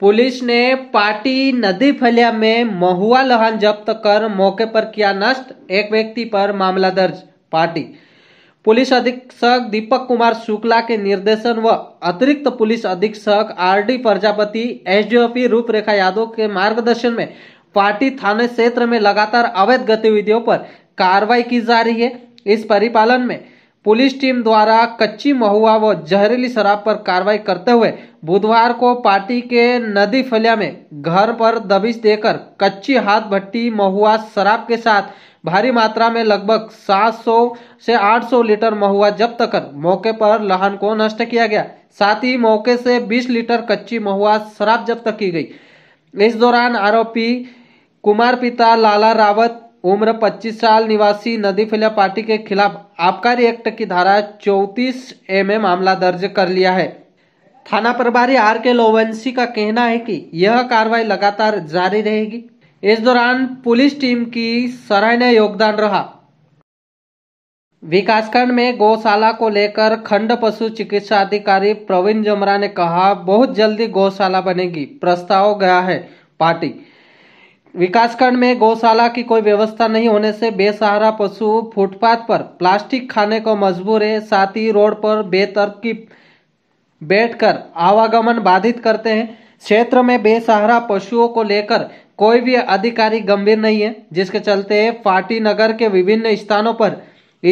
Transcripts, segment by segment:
police ने party नदी फलिया में महुआ लहन जब्त कर मौके पर किया नष्ट एक व्यक्ति पर मामला दर्ज पार्टी पुलिस अधीक्षक दीपक कुमार शुक्ला के निर्देशन व अतिरिक्त पुलिस अधीक्षक आर डी प्रजापति एस रूपरेखा यादव के मार्गदर्शन में पार्टी थाने क्षेत्र में लगातार अवैध गतिविधियों पर कार्रवाई की जा रही है इस परिपालन में पुलिस टीम द्वारा कच्ची महुआ व जहरीली शराब पर कार्रवाई करते हुए बुधवार को पार्टी के नदी फलिया में घर पर दबिश देकर कच्ची हाथ भट्टी महुआ शराब के साथ भारी मात्रा में लगभग 700 से 800 लीटर महुआ जब्त कर मौके पर लहन को नष्ट किया गया साथ ही मौके से 20 लीटर कच्ची महुआ शराब जब्त की गई इस दौरान आरोपी कुमार पिता लाला रावत उम्र 25 साल निवासी नदी फिलिया पार्टी के खिलाफ आबकारी एक्ट की धारा 34 ए में मामला दर्ज कर लिया है थाना प्रभारी आर के लोवंशी का कहना है कि यह कार्रवाई लगातार जारी रहेगी इस दौरान पुलिस टीम की सराहनीय योगदान रहा विकासखंड में गौशाला को लेकर खंड पशु चिकित्सा अधिकारी प्रवीण जमरा ने कहा बहुत जल्दी गौशाला बनेगी प्रस्ताव गया है पार्टी विकासखंड में गौशाला की कोई व्यवस्था नहीं होने से बेसहारा पशु फुटपाथ पर प्लास्टिक खाने को मजबूर है साथ ही रोड पर बैठ बैठकर आवागमन बाधित करते हैं क्षेत्र में बेसहारा पशुओं को लेकर कोई भी अधिकारी गंभीर नहीं है जिसके चलते फाटी नगर के विभिन्न स्थानों पर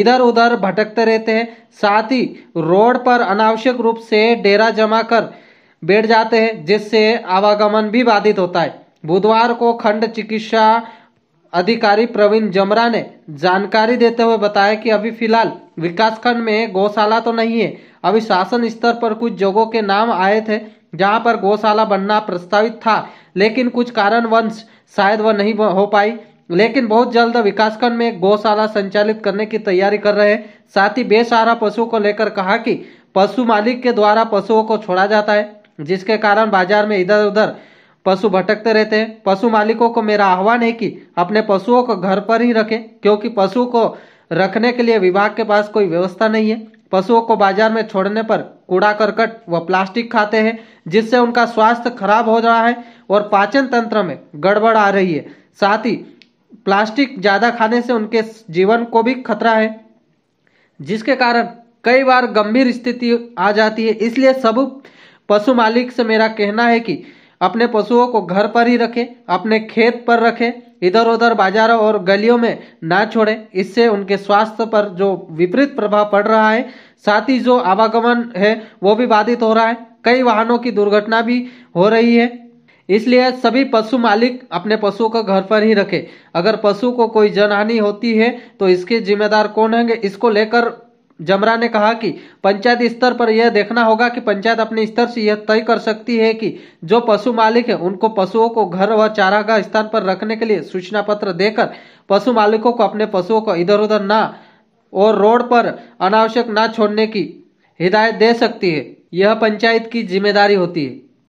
इधर उधर भटकते रहते हैं साथ ही रोड पर अनावश्यक रूप से डेरा जमा कर बैठ जाते हैं जिससे आवागमन भी बाधित होता है बुधवार को खंड चिकित्सा अधिकारी प्रवीण जमरा ने जानकारी देते हुए बताया कि अभी फिलहाल विकासखंड में गौशाला तो नहीं है अभी शासन स्तर पर कुछ जगहों के नाम आए थे जहां पर गौशाला बनना प्रस्तावित था लेकिन कुछ कारणवंश शायद वह नहीं हो पाई लेकिन बहुत जल्द विकासखंड में गौशाला संचालित करने की तैयारी कर रहे हैं साथ ही बेसहारा पशुओं को लेकर कहा कि पशु मालिक के द्वारा पशुओं को छोड़ा जाता है जिसके कारण बाजार में इधर उधर पशु भटकते रहते हैं पशु मालिकों को मेरा आह्वान है कि अपने पशुओं को घर पर ही रखें क्योंकि पशु को रखने के लिए विभाग के पास कोई व्यवस्था नहीं है पशुओं को बाजार में छोड़ने पर कूड़ा करकट व प्लास्टिक खाते हैं जिससे उनका स्वास्थ्य खराब हो रहा है और पाचन तंत्र में गड़बड़ आ रही है साथ ही प्लास्टिक ज़्यादा खाने से उनके जीवन को भी खतरा है जिसके कारण कई बार गंभीर स्थिति आ जाती है इसलिए सब पशु मालिक से मेरा कहना है कि अपने पशुओं को घर पर ही रखें अपने खेत पर रखें इधर उधर बाजारों और गलियों में ना छोड़े इससे उनके स्वास्थ्य पर जो विपरीत प्रभाव पड़ रहा है साथ ही जो आवागमन है वो भी बाधित हो रहा है कई वाहनों की दुर्घटना भी हो रही है इसलिए सभी पशु मालिक अपने पशुओं को घर पर ही रखें अगर पशु को कोई जनहानि होती है तो इसके जिम्मेदार कौन होंगे इसको लेकर जमरा ने कहा कि पंचायत स्तर पर यह देखना होगा कि पंचायत अपने स्तर से यह तय कर सकती है कि जो पशु मालिक है उनको पशुओं को घर व चारागाह स्थान पर रखने के लिए सूचना पत्र देकर पशु मालिकों को अपने पशुओं को इधर उधर ना और रोड पर अनावश्यक ना छोड़ने की हिदायत दे सकती है यह पंचायत की जिम्मेदारी होती है